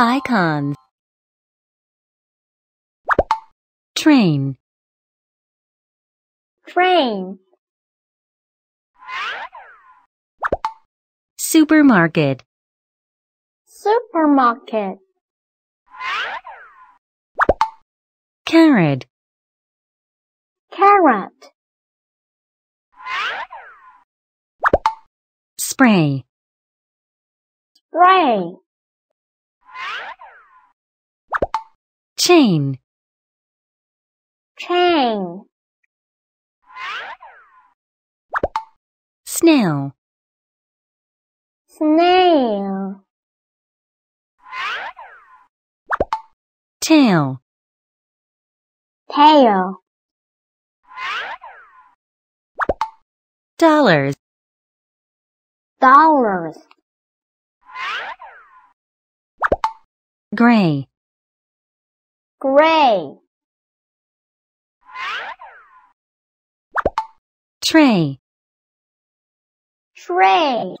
icons train train supermarket supermarket carrot carrot spray spray chain chain snail snail tail tail dollars dollars gray gray tray tray